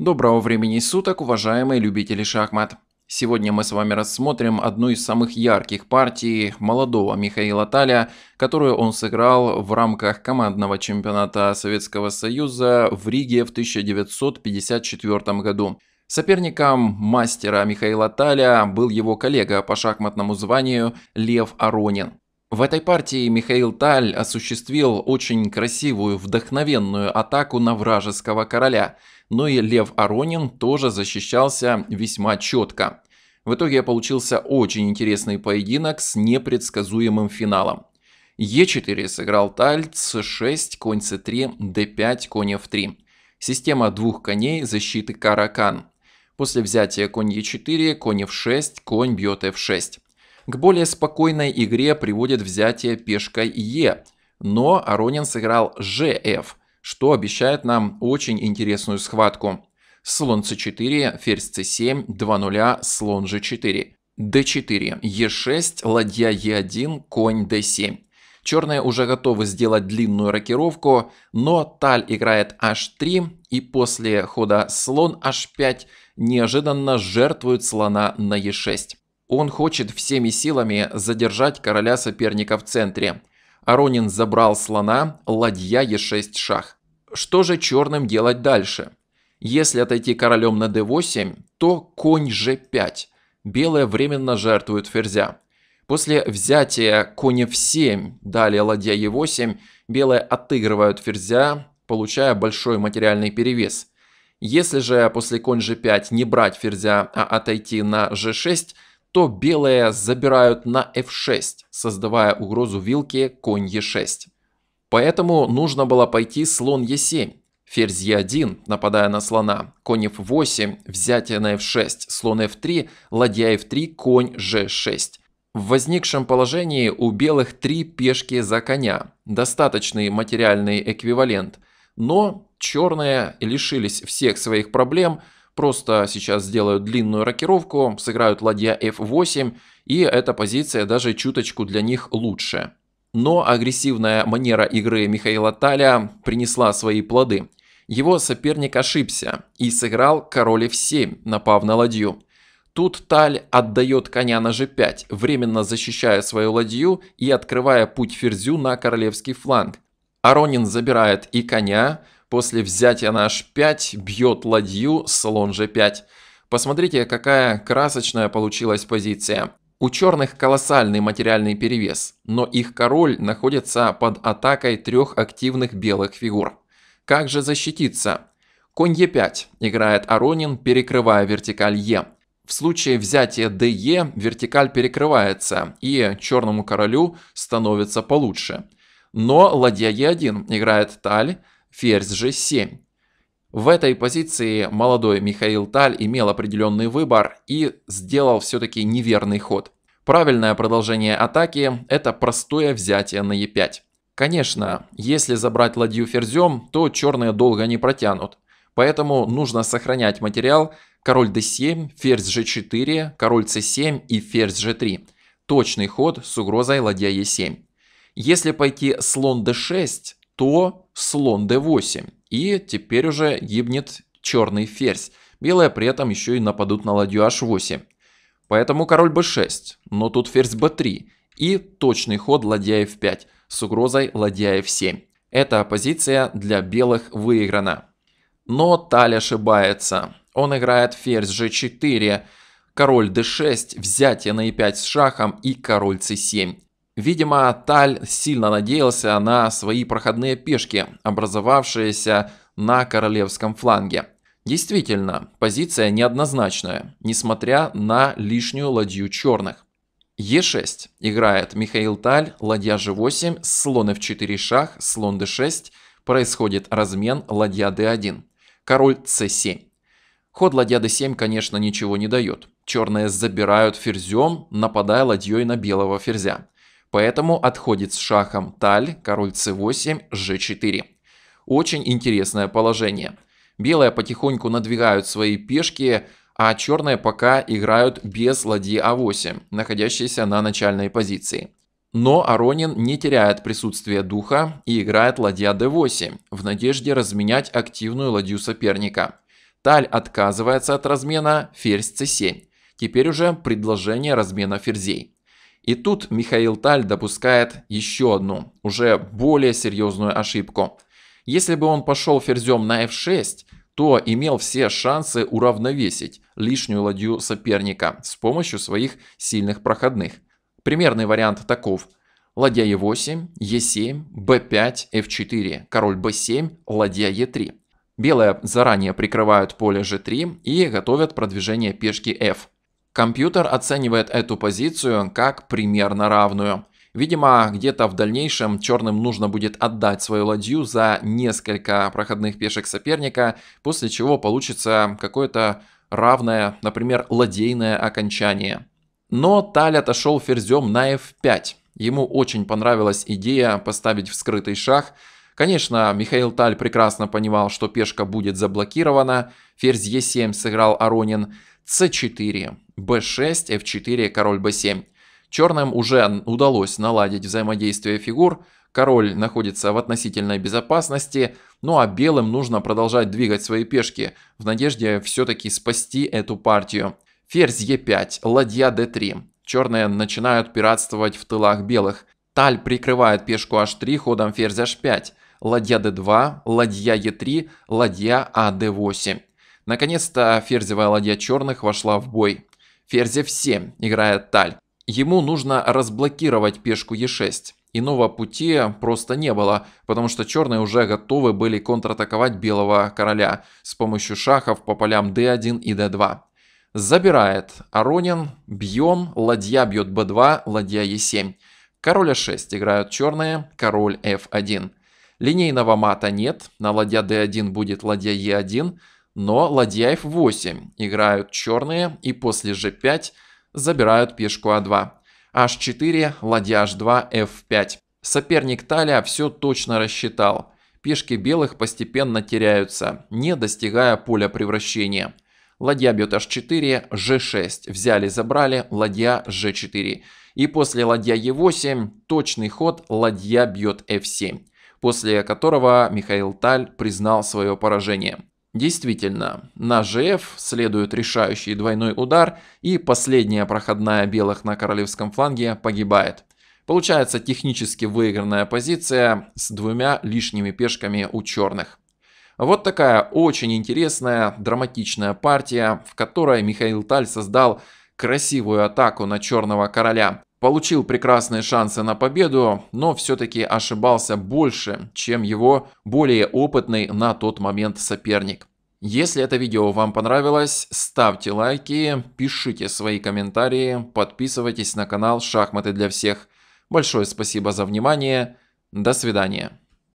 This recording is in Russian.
Доброго времени суток, уважаемые любители шахмат. Сегодня мы с вами рассмотрим одну из самых ярких партий молодого Михаила Таля, которую он сыграл в рамках командного чемпионата Советского Союза в Риге в 1954 году. Соперником мастера Михаила Таля был его коллега по шахматному званию Лев Аронин. В этой партии Михаил Таль осуществил очень красивую, вдохновенную атаку на вражеского короля – но ну и Лев Аронин тоже защищался весьма четко. В итоге получился очень интересный поединок с непредсказуемым финалом. Е4 сыграл тальт, С6, конь c 3 d 5 конь f 3 Система двух коней защиты каракан. После взятия конь e 4 конь Ф6, конь бьет f 6 К более спокойной игре приводит взятие пешкой e, но Аронин сыграл gf что обещает нам очень интересную схватку. Слон c4, ферзь c7, 2 0, слон g4. d4, e6, ладья e1, конь d7. Черные уже готовы сделать длинную рокировку, но Таль играет h3 и после хода слон h5 неожиданно жертвует слона на e6. Он хочет всеми силами задержать короля соперника в центре. Аронин забрал слона, ладья Е6 шах. Что же черным делать дальше? Если отойти королем на d8, то конь g5. Белые временно жертвуют ферзя. После взятия коня в 7, далее ладья e8, белые отыгрывают ферзя, получая большой материальный перевес. Если же после конь g5 не брать ферзя, а отойти на g6, то белые забирают на f6, создавая угрозу вилке конь e6. Поэтому нужно было пойти слон e7, ферзь e1, нападая на слона, конь f8, взятие на f6, слон f3, ладья f3, конь g6. В возникшем положении у белых три пешки за коня, достаточный материальный эквивалент, но черные лишились всех своих проблем – просто сейчас сделают длинную рокировку, сыграют ладья f8, и эта позиция даже чуточку для них лучше. Но агрессивная манера игры Михаила Таля принесла свои плоды. Его соперник ошибся и сыграл король f7, напав на ладью. Тут Таль отдает коня на g5, временно защищая свою ладью и открывая путь ферзю на королевский фланг. Аронин забирает и коня, После взятия на h5 бьет ладью, слон g5. Посмотрите, какая красочная получилась позиция. У черных колоссальный материальный перевес, но их король находится под атакой трех активных белых фигур. Как же защититься? Конь Е5 играет Аронин, перекрывая вертикаль Е. В случае взятия ДЕ вертикаль перекрывается, и черному королю становится получше. Но ладья Е1 играет Таль, ферзь g7. В этой позиции молодой Михаил Таль имел определенный выбор и сделал все-таки неверный ход. Правильное продолжение атаки – это простое взятие на e5. Конечно, если забрать ладью ферзем, то черные долго не протянут. Поэтому нужно сохранять материал король d7, ферзь g4, король c7 и ферзь g3. Точный ход с угрозой ладья e7. Если пойти слон d6, то слон d8. И теперь уже гибнет черный ферзь. Белые при этом еще и нападут на ладью h8. Поэтому король b6, но тут ферзь b3 и точный ход ладья f5 с угрозой ладья f7. Эта позиция для белых выиграна. Но Таль ошибается. Он играет ферзь g4, король d6, взятие на e5 с шахом и король c7. Видимо, Таль сильно надеялся на свои проходные пешки, образовавшиеся на королевском фланге. Действительно, позиция неоднозначная, несмотря на лишнюю ладью черных. Е6 играет Михаил Таль, ладья G8, слон F4 шах, слон D6, происходит размен ладья D1, король C7. Ход ладья D7, конечно, ничего не дает. Черные забирают ферзем, нападая ладьей на белого ферзя. Поэтому отходит с шахом таль, король c8, g4. Очень интересное положение. Белые потихоньку надвигают свои пешки, а черные пока играют без ладьи а8, находящейся на начальной позиции. Но Аронин не теряет присутствие духа и играет ладья d8 в надежде разменять активную ладью соперника. Таль отказывается от размена, ферзь c7. Теперь уже предложение размена ферзей. И тут Михаил Таль допускает еще одну, уже более серьезную ошибку. Если бы он пошел ферзем на f6, то имел все шансы уравновесить лишнюю ладью соперника с помощью своих сильных проходных. Примерный вариант таков. Ладья e8, e7, b5, f4, король b7, ладья e3. Белые заранее прикрывают поле g3 и готовят продвижение пешки f. Компьютер оценивает эту позицию как примерно равную. Видимо, где-то в дальнейшем черным нужно будет отдать свою ладью за несколько проходных пешек соперника, после чего получится какое-то равное, например, ладейное окончание. Но Таль отошел ферзем на f5. Ему очень понравилась идея поставить вскрытый шах. Конечно, Михаил Таль прекрасно понимал, что пешка будет заблокирована. Ферзь e7 сыграл Аронин c4, b6, f4, король b7. Черным уже удалось наладить взаимодействие фигур, король находится в относительной безопасности, ну а белым нужно продолжать двигать свои пешки в надежде все-таки спасти эту партию. Ферзь e5, ладья d3. Черные начинают пиратствовать в тылах белых. Таль прикрывает пешку h3 ходом ферзь h5, ладья d2, ладья e3, ладья ad8. А Наконец-то ферзевая ладья черных вошла в бой. Ферзь f7, играет таль. Ему нужно разблокировать пешку e6. Иного пути просто не было, потому что черные уже готовы были контратаковать белого короля с помощью шахов по полям d1 и d2. Забирает Аронин, бьем, ладья бьет b2, ладья e7. Король a6 играют черные, король f1. Линейного мата нет, на ладья d1 будет ладья e1, но ладья f8, играют черные и после g5 забирают пешку a 2 h4, ладья h2, f5. Соперник Таля все точно рассчитал. Пешки белых постепенно теряются, не достигая поля превращения. Ладья бьет h4, g6, взяли-забрали, ладья g4. И после ладья e8 точный ход ладья бьет f7, после которого Михаил Таль признал свое поражение. Действительно, на ЖФ следует решающий двойной удар, и последняя проходная белых на королевском фланге погибает. Получается технически выигранная позиция с двумя лишними пешками у черных. Вот такая очень интересная, драматичная партия, в которой Михаил Таль создал красивую атаку на черного короля, Получил прекрасные шансы на победу, но все-таки ошибался больше, чем его более опытный на тот момент соперник. Если это видео вам понравилось, ставьте лайки, пишите свои комментарии, подписывайтесь на канал «Шахматы для всех». Большое спасибо за внимание, до свидания.